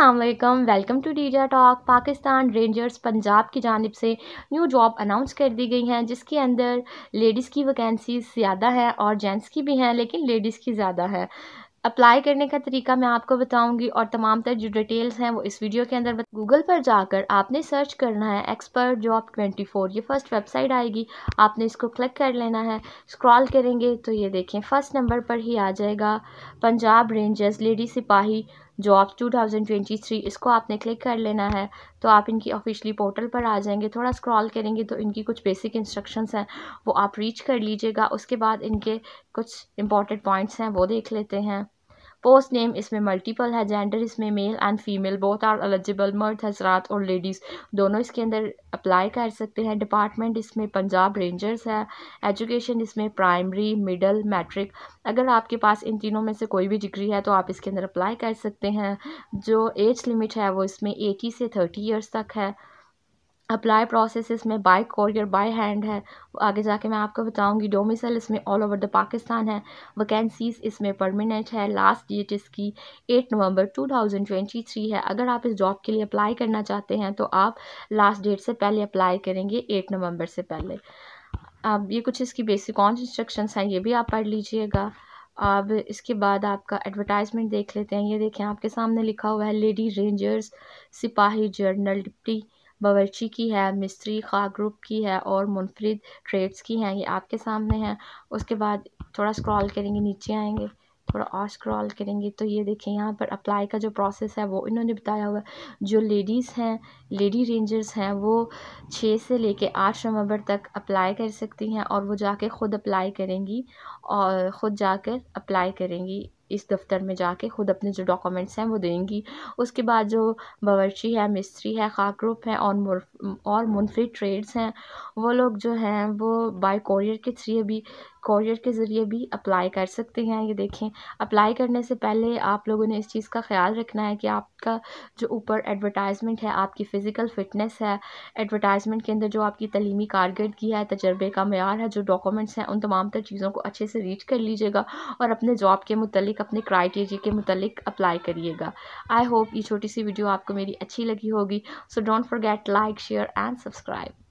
Aslam welcome to डीजा talk Pakistan rangers Punjab की जानब से न्यू जॉब अनाउंस कर दी गई हैं जिसके अंदर लेडीज़ की वैकेंसीज ज़्यादा है और जेंट्स की भी हैं लेकिन लेडीज़ की ज़्यादा है अप्लाई करने का तरीका मैं आपको बताऊंगी और तमाम तर जो डिटेल्स हैं वो इस वीडियो के अंदर गूगल पर जाकर आपने सर्च करना है एक्सपर्ट जॉब 24 ये फर्स्ट वेबसाइट आएगी आपने इसको क्लिक कर लेना है स्क्रॉल करेंगे तो ये देखें फर्स्ट नंबर पर ही आ जाएगा पंजाब रेंजर्स लेडी सिपाही जॉब्स 2023 इसको आपने क्लिक कर लेना है तो आप इनकी ऑफिशियली पोर्टल पर आ जाएंगे थोड़ा स्क्रॉल करेंगे तो इनकी कुछ बेसिक इंस्ट्रक्शंस हैं वो आप रीच कर लीजिएगा उसके बाद इनके कुछ इंपॉर्टेंट पॉइंट्स हैं वो देख लेते हैं पोस्ट नेम इसमें मल्टीपल है जेंडर इसमें male and female both are eligible मर्द हजरात और लेडीज़ दोनों इसके अंदर अप्लाई कर सकते हैं डिपार्टमेंट इसमें पंजाब रेंजर्स है एजुकेशन इसमें प्राइमरी मिडल मैट्रिक अगर आपके पास इन तीनों में से कोई भी डिग्री है तो आप इसके अंदर अप्लाई कर सकते हैं जो एज लिमिट है वो इसमें एटी से थर्टी ईयर्स तक है अप्लाई प्रोसेस इसमें बाय कॉरियर बाय हैंड है आगे जाके मैं आपको बताऊंगी डोमिसल इसमें ऑल ओवर द पाकिस्तान है वैकेंसीज इसमें परमानेंट है लास्ट डेट इसकी 8 नवंबर 2023 है अगर आप इस जॉब के लिए अप्लाई करना चाहते हैं तो आप लास्ट डेट से पहले अप्लाई करेंगे 8 नवंबर से पहले अब ये कुछ इसकी बेसिक कौन इंस्ट्रक्शन हैं ये भी आप पढ़ लीजिएगा अब इसके बाद आपका एडवर्टाइजमेंट देख लेते हैं ये देखें आपके सामने लिखा हुआ है लेडी रेंजर्स सिपाही जर्नल डिप्टी बावरची की है मिस्त्री खा ग्रुप की है और मुनफरद ट्रेड्स की हैं ये आपके सामने हैं उसके बाद थोड़ा स्क्रॉल करेंगे नीचे आएंगे थोड़ा और स्क्रॉल करेंगे तो ये देखें यहाँ पर अप्लाई का जो प्रोसेस है वो इन्होंने बताया हुआ जो लेडीज़ हैं लेडी रेंजर्स हैं वो छः से लेके आठ नवंबर तक अप्लाई कर सकती हैं और वो जाके ख़ुद अप्लाई करेंगी और ख़ुद जाकर अप्लाई करेंगी इस दफ्तर में जाके ख़ुद अपने जो डॉक्यूमेंट्स हैं वो देंगी उसके बाद जो बावर्ची है मिस्त्री है ग्रुप है और और मुनफी ट्रेड्स हैं वो लोग जो हैं वो बाई कोरियर के थ्री अभी कोरियर के ज़रिए भी अप्लाई कर सकते हैं ये देखें अप्लाई करने से पहले आप लोगों ने इस चीज़ का ख्याल रखना है कि आपका जो ऊपर एडवर्टाइजमेंट है आपकी फ़िज़िकल फ़िटनेस है एडवर्टाइजमेंट के अंदर जो आपकी तलीमी कारकर्दगी है तजर्बे का मैार है जो डॉक्यूमेंट्स हैं उन तमाम तर चीज़ों को अच्छे से रीच कर लीजिएगा और अपने जॉब के मतलब अपने क्राइटेरिया के मतलब अप्लाई करिएगा आई होप ये छोटी सी वीडियो आपको मेरी अच्छी लगी होगी so don't forget like share and subscribe